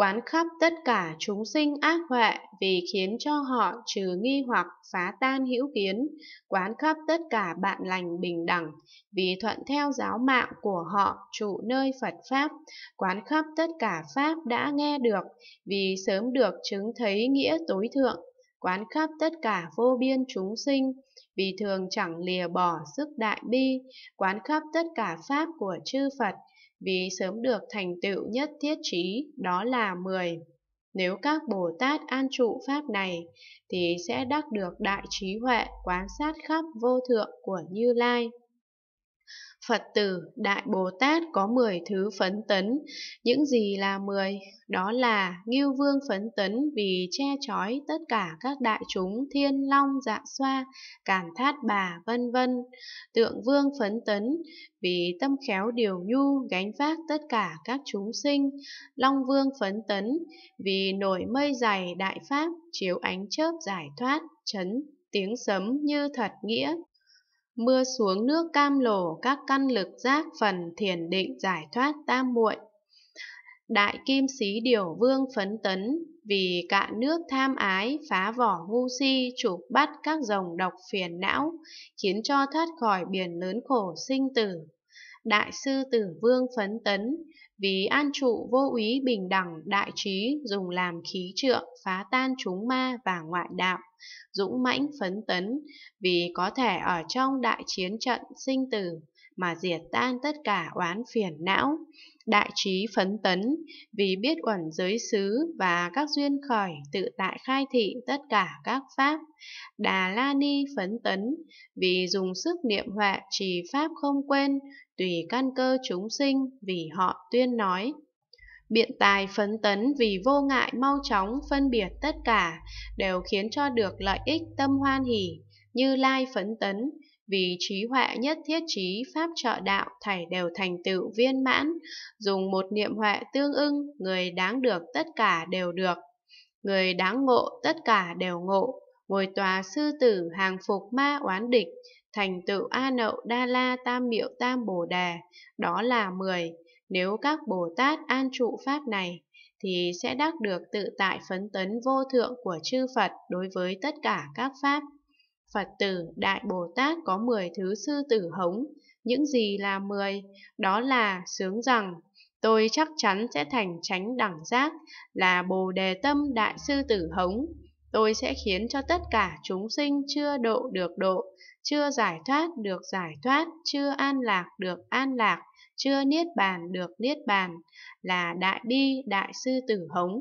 quán khắp tất cả chúng sinh ác huệ vì khiến cho họ trừ nghi hoặc phá tan hữu kiến, quán khắp tất cả bạn lành bình đẳng, vì thuận theo giáo mạng của họ trụ nơi Phật Pháp, quán khắp tất cả Pháp đã nghe được, vì sớm được chứng thấy nghĩa tối thượng, quán khắp tất cả vô biên chúng sinh, vì thường chẳng lìa bỏ sức đại bi, quán khắp tất cả Pháp của chư Phật, vì sớm được thành tựu nhất thiết trí đó là 10. Nếu các Bồ Tát an trụ Pháp này thì sẽ đắc được đại trí huệ quán sát khắp vô thượng của Như Lai. Phật tử Đại Bồ Tát có 10 thứ phấn tấn. Những gì là 10? Đó là Ngưu Vương phấn tấn vì che chói tất cả các đại chúng Thiên Long, Dạ Xoa, Càn Thát Bà, vân vân. Tượng Vương phấn tấn vì tâm khéo điều nhu gánh vác tất cả các chúng sinh. Long Vương phấn tấn vì nổi mây dày đại pháp chiếu ánh chớp giải thoát, chấn tiếng sấm như thật nghĩa mưa xuống nước cam lồ các căn lực giác phần thiền định giải thoát tam muội đại kim sĩ điều vương phấn tấn vì cạn nước tham ái phá vỏ ngu si chụp bắt các dòng độc phiền não khiến cho thoát khỏi biển lớn khổ sinh tử đại sư tử vương phấn tấn, vì an trụ vô úy bình đẳng đại trí dùng làm khí trượng phá tan chúng ma và ngoại đạo, dũng mãnh phấn tấn, vì có thể ở trong đại chiến trận sinh tử, mà diệt tan tất cả oán phiền não. Đại trí phấn tấn vì biết uẩn giới xứ và các duyên khởi tự tại khai thị tất cả các pháp. Đà La Ni phấn tấn vì dùng sức niệm họa trì pháp không quên, tùy căn cơ chúng sinh vì họ tuyên nói biện tài phấn tấn vì vô ngại mau chóng phân biệt tất cả đều khiến cho được lợi ích tâm hoan hỉ như lai phấn tấn vì trí huệ nhất thiết trí pháp trợ đạo thảy đều thành tựu viên mãn, dùng một niệm huệ tương ưng, người đáng được tất cả đều được, người đáng ngộ tất cả đều ngộ, ngồi tòa sư tử hàng phục ma oán địch, thành tựu A Nậu Đa La Tam Miệu Tam Bồ Đề, đó là mười Nếu các Bồ Tát an trụ pháp này, thì sẽ đắc được tự tại phấn tấn vô thượng của chư Phật đối với tất cả các pháp. Phật tử Đại Bồ Tát có 10 thứ sư tử hống, những gì là 10? Đó là sướng rằng tôi chắc chắn sẽ thành chánh đẳng giác là Bồ Đề Tâm Đại Sư Tử Hống. Tôi sẽ khiến cho tất cả chúng sinh chưa độ được độ, chưa giải thoát được giải thoát, chưa an lạc được an lạc, chưa niết bàn được niết bàn, là đại bi đại sư tử hống.